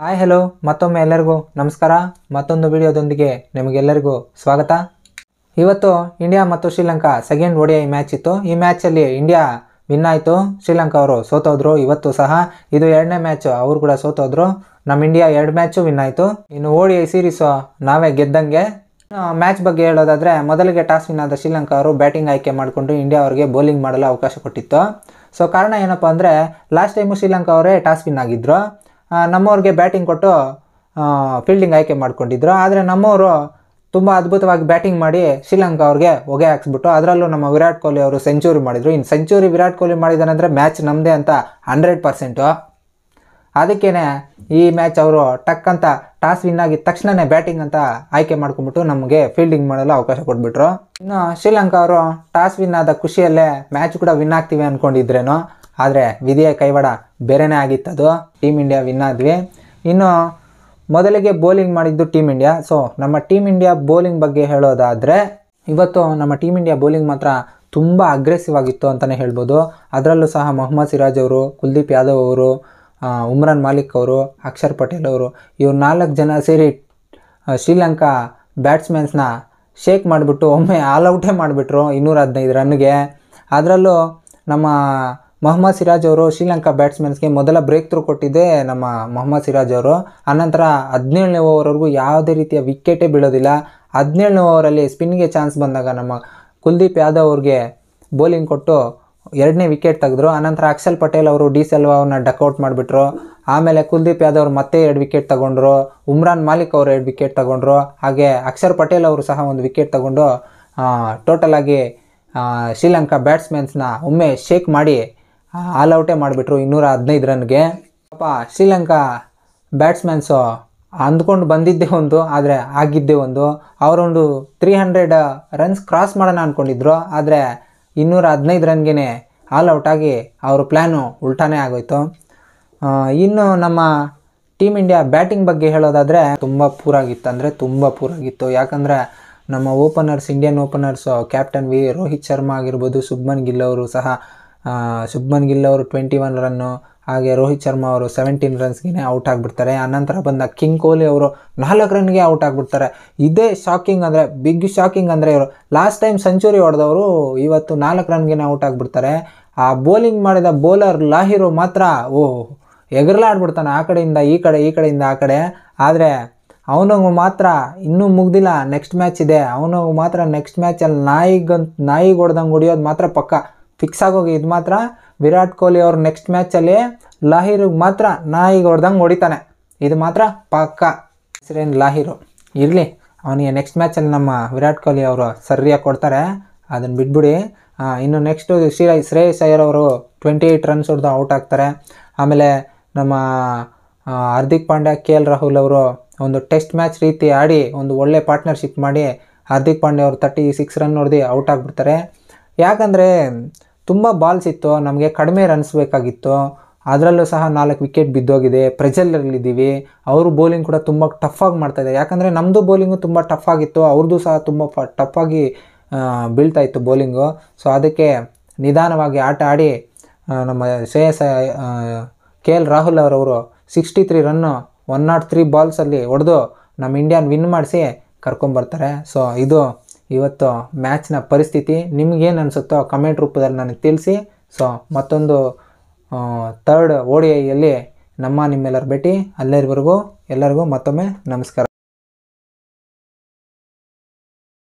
hi hello ಮತ್ತೊಮ್ಮೆ ಎಲ್ಲರಿಗೂ ನಮಸ್ಕಾರ ಮತ್ತೊಂದು ವಿಡಿಯೋದೊಂದಿಗೆ ನಿಮಗೆಲ್ಲರಿಗೂ ಸ್ವಾಗತ ಇವತ್ತು ಇಂಡಿಯಾ ಮತ್ತು ಶ್ರೀಲಂಕಾ ಸೆಕೆಂಡ್ ಒಡಿಐ ಮ್ಯಾಚ್ ಇತ್ತು ಈ ಮ್ಯಾಚಲ್ಲಿ ಇಂಡಿಯಾ ವಿನ್ ಆಯಿತು ಶ್ರೀಲಂಕಾ ಅವರು ಸೋತೋದ್ರು ಇವತ್ತು ಸಹ ಇದು ಎರಡನೇ ಮ್ಯಾಚು ಅವರು ಕೂಡ ಸೋತೋದ್ರು ನಮ್ಮ ಇಂಡಿಯಾ ಎರಡು ಮ್ಯಾಚು ವಿನ್ ಆಯಿತು ಇನ್ನು ಓಡಿ ಐ ಸೀರೀಸು ನಾವೇ ಗೆದ್ದಂಗೆ ಮ್ಯಾಚ್ ಬಗ್ಗೆ ಹೇಳೋದಾದರೆ ಮೊದಲಿಗೆ ಟಾಸ್ ವಿನ್ ಆದ ಶ್ರೀಲಂಕಾ ಅವರು ಬ್ಯಾಟಿಂಗ್ ಆಯ್ಕೆ ಮಾಡಿಕೊಂಡು ಇಂಡಿಯಾ ಅವರಿಗೆ ಬೌಲಿಂಗ್ ಮಾಡಲು ಅವಕಾಶ ಕೊಟ್ಟಿತ್ತು ಸೊ ಕಾರಣ ಏನಪ್ಪ ಅಂದರೆ ಲಾಸ್ಟ್ ಟೈಮು ಶ್ರೀಲಂಕಾ ಅವರೇ ಟಾಸ್ ವಿನ್ ಆಗಿದ್ದರು ನಮ್ಮವ್ರಿಗೆ ಬ್ಯಾಟಿಂಗ್ ಕೊಟ್ಟು ಫೀಲ್ಡಿಂಗ್ ಆಯ್ಕೆ ಮಾಡ್ಕೊಂಡಿದ್ರು ಆದರೆ ನಮ್ಮವರು ತುಂಬ ಅದ್ಭುತವಾಗಿ ಬ್ಯಾಟಿಂಗ್ ಮಾಡಿ ಶ್ರೀಲಂಕಾ ಅವ್ರಿಗೆ ಹೊಗೆ ಹಾಕ್ಸ್ಬಿಟ್ಟು ಅದರಲ್ಲೂ ನಮ್ಮ ವಿರಾಟ್ ಕೊಹ್ಲಿ ಅವರು ಸೆಂಚುರಿ ಮಾಡಿದರು ಇನ್ನು ಸೆಂಚುರಿ ವಿರಾಟ್ ಕೊಹ್ಲಿ ಮಾಡಿದಾನಂದರೆ ಮ್ಯಾಚ್ ನಮ್ಮದೇ ಅಂತ ಹಂಡ್ರೆಡ್ ಪರ್ಸೆಂಟು ಅದಕ್ಕೇ ಈ ಮ್ಯಾಚ್ ಅವರು ಟಕ್ ಅಂತ ಟಾಸ್ ವಿನ್ ಆಗಿದ ತಕ್ಷಣವೇ ಬ್ಯಾಟಿಂಗ್ ಅಂತ ಆಯ್ಕೆ ಮಾಡ್ಕೊಂಬಿಟ್ಟು ನಮಗೆ ಫೀಲ್ಡಿಂಗ್ ಮಾಡಲು ಅವಕಾಶ ಕೊಟ್ಬಿಟ್ರು ಇನ್ನು ಶ್ರೀಲಂಕಾ ಅವರು ಟಾಸ್ ವಿನ್ ಆದ ಖುಷಿಯಲ್ಲೇ ಮ್ಯಾಚ್ ಕೂಡ ವಿನ್ ಆಗ್ತೀವಿ ಅಂದ್ಕೊಂಡಿದ್ರೇನು ಆದರೆ ವಿಧಿಯ ಕೈವಾಡ ಬೇರೆನೇ ಆಗಿತ್ತದು ಟೀಮ್ ಇಂಡಿಯಾ ವಿನ್ ಆದ್ವಿ ಇನ್ನು ಮೊದಲಿಗೆ ಬೌಲಿಂಗ್ ಮಾಡಿದ್ದು ಟೀಮ್ ಇಂಡಿಯಾ ಸೊ ನಮ್ಮ ಟೀಮ್ ಇಂಡಿಯಾ ಬೌಲಿಂಗ್ ಬಗ್ಗೆ ಹೇಳೋದಾದರೆ ಇವತ್ತು ನಮ್ಮ ಟೀಮ್ ಇಂಡಿಯಾ ಬೌಲಿಂಗ್ ಮಾತ್ರ ತುಂಬ ಅಗ್ರೆಸಿವ್ ಆಗಿತ್ತು ಅಂತಲೇ ಹೇಳ್ಬೋದು ಅದರಲ್ಲೂ ಸಹ ಮೊಹಮ್ಮದ್ ಸಿರಾಜ್ ಅವರು ಕುಲ್ದೀಪ್ ಯಾದವ್ ಅವರು ಉಮ್ರಾನ್ ಮಾಲಿಕ್ ಅವರು ಅಕ್ಷರ್ ಪಟೇಲ್ ಅವರು ಇವ್ರು ನಾಲ್ಕು ಜನ ಸೇರಿ ಶ್ರೀಲಂಕಾ ಬ್ಯಾಟ್ಸ್ಮನ್ಸ್ನ ಶೇಕ್ ಮಾಡಿಬಿಟ್ಟು ಒಮ್ಮೆ ಆಲ್ಔಟೇ ಮಾಡಿಬಿಟ್ರು ಇನ್ನೂರ ಹದಿನೈದು ರನ್ಗೆ ಅದರಲ್ಲೂ ನಮ್ಮ ಮೊಹಮ್ಮದ್ ಸಿರಾಜ್ ಅವರು ಶ್ರೀಲಂಕಾ ಬ್ಯಾಟ್ಸ್ಮನ್ಸ್ಗೆ ಮೊದಲ ಬ್ರೇಕ್ ಥ್ರೂ ಕೊಟ್ಟಿದ್ದೆ ನಮ್ಮ ಮೊಹಮ್ಮದ್ ಸಿರಾಜ್ ಅವರು ಆನಂತರ ಹದಿನೇಳನೇ ಓವರ್ವರೆಗೂ ಯಾವುದೇ ರೀತಿಯ ವಿಕೆಟೇ ಬೀಳೋದಿಲ್ಲ ಹದಿನೇಳನೇ ಓವರಲ್ಲಿ ಸ್ಪಿನ್ಗೆ ಚಾನ್ಸ್ ಬಂದಾಗ ನಮ್ಮ ಕುಲ್ದೀಪ್ ಯಾದವ್ ಅವ್ರಿಗೆ ಬೌಲಿಂಗ್ ಕೊಟ್ಟು ಎರಡನೇ ವಿಕೆಟ್ ತೆಗೆದ್ರು ಆನಂತರ ಅಕ್ಷಲ್ ಪಟೇಲ್ ಅವರು ಡಿ ಡಕ್ ಡಕ್ಔಟ್ ಮಾಡಿಬಿಟ್ರು ಆಮೇಲೆ ಕುಲ್ದೀಪ್ ಯಾದವ್ ಅವರು ಮತ್ತೆ ಎರಡು ವಿಕೆಟ್ ತಗೊಂಡ್ರು ಉಮ್ರಾನ್ ಮಾಲಿಕ್ ಅವರು ಎರಡು ವಿಕೆಟ್ ತಗೊಂಡ್ರು ಹಾಗೆ ಅಕ್ಷರ್ ಪಟೇಲ್ ಅವರು ಸಹ ಒಂದು ವಿಕೆಟ್ ತಗೊಂಡು ಟೋಟಲಾಗಿ ಶ್ರೀಲಂಕಾ ಬ್ಯಾಟ್ಸ್ಮನ್ಸ್ನ ಒಮ್ಮೆ ಶೇಕ್ ಮಾಡಿ ಆಲ್ ಔಟೇ ಮಾಡಿಬಿಟ್ರು ಇನ್ನೂರ ಹದಿನೈದು ರನ್ಗೆ ಪಾಪ ಶ್ರೀಲಂಕಾ ಬ್ಯಾಟ್ಸ್ಮ್ಯಾನ್ಸು ಅಂದ್ಕೊಂಡು ಬಂದಿದ್ದೆ ಒಂದು ಆದರೆ ಆಗಿದ್ದೆ ಒಂದು ಅವರೊಂದು ತ್ರೀ ಹಂಡ್ರೆಡ್ ರನ್ಸ್ ಕ್ರಾಸ್ ಮಾಡೋಣ ಅಂದ್ಕೊಂಡಿದ್ರು ಆದರೆ ಇನ್ನೂರ ಹದಿನೈದು ರನ್ಗೆ ಆಲ್ ಔಟಾಗಿ ಅವ್ರ ಪ್ಲ್ಯಾನು ಉಲ್ಟಾನೇ ಆಗೋಯ್ತು ಇನ್ನು ನಮ್ಮ ಟೀಮ್ ಇಂಡಿಯಾ ಬ್ಯಾಟಿಂಗ್ ಬಗ್ಗೆ ಹೇಳೋದಾದರೆ ತುಂಬ ಪೂರಾಗಿತ್ತು ಅಂದರೆ ತುಂಬ ಪೂರಾಗಿತ್ತು ಯಾಕಂದರೆ ನಮ್ಮ ಓಪನರ್ಸ್ ಇಂಡಿಯನ್ ಓಪನರ್ಸು ಕ್ಯಾಪ್ಟನ್ ವಿ ರೋಹಿತ್ ಶರ್ಮಾ ಆಗಿರ್ಬೋದು ಸುಬ್ಮನ್ ಗಿಲ್ ಅವರು ಸಹ ಶುಭ್ಮನ್ ಗಿಲ್ ಅವರು ಟ್ವೆಂಟಿ ಒನ್ ರನ್ನು ಹಾಗೆ ರೋಹಿತ್ ಶರ್ಮಾ ಅವರು ಸೆವೆಂಟೀನ್ ರನ್ಸ್ಗೆ ಔಟ್ ಆಗಿಬಿಡ್ತಾರೆ ಅನಂತರ ಬಂದ ಕಿಂಗ್ ಕೊಹ್ಲಿ ಅವರು ನಾಲ್ಕು ರನ್ಗೆ ಔಟ್ ಆಗಿಬಿಡ್ತಾರೆ ಇದೇ ಶಾಕಿಂಗ್ ಅಂದರೆ ಬಿಗ್ ಶಾಕಿಂಗ್ ಅಂದರೆ ಇವರು ಲಾಸ್ಟ್ ಟೈಮ್ ಸೆಂಚುರಿ ಹೊಡೆದವರು ಇವತ್ತು ನಾಲ್ಕು ರನ್ಗೆ ಔಟ್ ಆಗಿಬಿಡ್ತಾರೆ ಆ ಬೌಲಿಂಗ್ ಮಾಡಿದ ಬೌಲರ್ ಲಾಹಿರು ಮಾತ್ರ ಓಹ್ ಎಗರ್ಲಾಡ್ಬಿಡ್ತಾನೆ ಆ ಕಡೆಯಿಂದ ಈ ಕಡೆ ಈ ಕಡೆಯಿಂದ ಆ ಕಡೆ ಆದರೆ ಅವನಂಗೆ ಮಾತ್ರ ಇನ್ನೂ ಮುಗ್ದಿಲ್ಲ ನೆಕ್ಸ್ಟ್ ಮ್ಯಾಚ್ ಇದೆ ಅವನಿಗೂ ಮಾತ್ರ ನೆಕ್ಸ್ಟ್ ಮ್ಯಾಚಲ್ಲಿ ನಾಯಿಗಂತ ನಾಯಿಗೆ ಹೊಡೆದಂಗೆ ಹೊಡಿಯೋದು ಮಾತ್ರ ಪಕ್ಕ ಫಿಕ್ಸ್ ಆಗೋಗಿ ಇದು ಮಾತ್ರ ವಿರಾಟ್ ಕೊಹ್ಲಿ ಅವ್ರ ನೆಕ್ಸ್ಟ್ ಮ್ಯಾಚಲ್ಲಿ ಲಾಹಿರಿಗೆ ಮಾತ್ರ ನಾಯಿಗೆ ಹೊಡೆದಂಗೆ ಹೊಡಿತಾನೆ ಇದು ಮಾತ್ರ ಪಕ್ಕ ಹೆಸರೇನು ಲಾಹಿರು ಇರಲಿ ಅವನಿಗೆ ನೆಕ್ಸ್ಟ್ ಮ್ಯಾಚಲ್ಲಿ ನಮ್ಮ ವಿರಾಟ್ ಕೊಹ್ಲಿ ಅವರು ಸರ್ರಿಯಾಗಿ ಕೊಡ್ತಾರೆ ಅದನ್ನು ಬಿಟ್ಬಿಡಿ ಇನ್ನು ನೆಕ್ಸ್ಟು ಶ್ರೀ ಶ್ರೇಯಸ್ ಅಯ್ಯರ್ ಅವರು ಟ್ವೆಂಟಿ ಏಯ್ಟ್ ರನ್ಸ್ ಹೊಡೆದು ಔಟ್ ಆಗ್ತಾರೆ ಆಮೇಲೆ ನಮ್ಮ ಹಾರ್ದಿಕ್ ಪಾಂಡ್ಯ ಕೆ ಎಲ್ ರಾಹುಲ್ ಅವರು ಒಂದು ಟೆಸ್ಟ್ ಮ್ಯಾಚ್ ರೀತಿ ಆಡಿ ಒಂದು ಒಳ್ಳೆ ಪಾರ್ಟ್ನರ್ಶಿಪ್ ಮಾಡಿ ಹಾರ್ದಿಕ್ ಪಾಂಡ್ಯ ಅವರು ತರ್ಟಿ ಸಿಕ್ಸ್ ರನ್ ಹೊಡೆದು ಔಟ್ ಆಗಿಬಿಡ್ತಾರೆ ಯಾಕಂದರೆ ತುಂಬ ಬಾಲ್ಸ್ ಇತ್ತು ನಮಗೆ ಕಡಿಮೆ ರನ್ಸ್ ಬೇಕಾಗಿತ್ತು ಅದರಲ್ಲೂ ಸಹ ನಾಲ್ಕು ವಿಕೆಟ್ ಬಿದ್ದೋಗಿದೆ ಪ್ರೆಜಲ್ಲಿದ್ದೀವಿ ಅವರು ಬೌಲಿಂಗ್ ಕೂಡ ತುಂಬ ಟಫಾಗಿ ಮಾಡ್ತಾಯಿದ್ದಾರೆ ಯಾಕಂದರೆ ನಮ್ಮದು ಬೌಲಿಂಗು ತುಂಬ ಟಫ್ ಆಗಿತ್ತು ಅವ್ರದ್ದು ಸಹ ತುಂಬ ಫ ಟಫಾಗಿ ಬೀಳ್ತಾ ಇತ್ತು ಬೌಲಿಂಗು ಸೊ ಅದಕ್ಕೆ ನಿಧಾನವಾಗಿ ಆಟ ಆಡಿ ನಮ್ಮ ಶ್ರೇಯಸ್ ಕೆ ಎಲ್ ರಾಹುಲ್ ಅವರವರು ಸಿಕ್ಸ್ಟಿ ತ್ರೀ ರನ್ನು ಒನ್ ನಾಟ್ ತ್ರೀ ಬಾಲ್ಸಲ್ಲಿ ಹೊಡೆದು ನಮ್ಮ ಇಂಡಿಯಾನ ವಿನ್ ಮಾಡಿಸಿ ಕರ್ಕೊಂಬರ್ತಾರೆ ಸೊ ಇದು ಇವತ್ತು ಮ್ಯಾಚ್ನ ಪರಿಸ್ಥಿತಿ ನಿಮಗೇನು ಅನಿಸುತ್ತೋ ಕಮೆಂಟ್ ರೂಪದಲ್ಲಿ ನನಗೆ ತಿಳಿಸಿ ಸೊ ಮತ್ತೊಂದು ತರ್ಡ್ ಓಡಿಯಲ್ಲಿ ನಮ್ಮ ನಿಮ್ಮೆಲ್ಲರ ಭೇಟಿ ಅಲ್ಲಿವರೆಗೂ ಎಲ್ಲರಿಗೂ ಮತ್ತೊಮ್ಮೆ ನಮಸ್ಕಾರ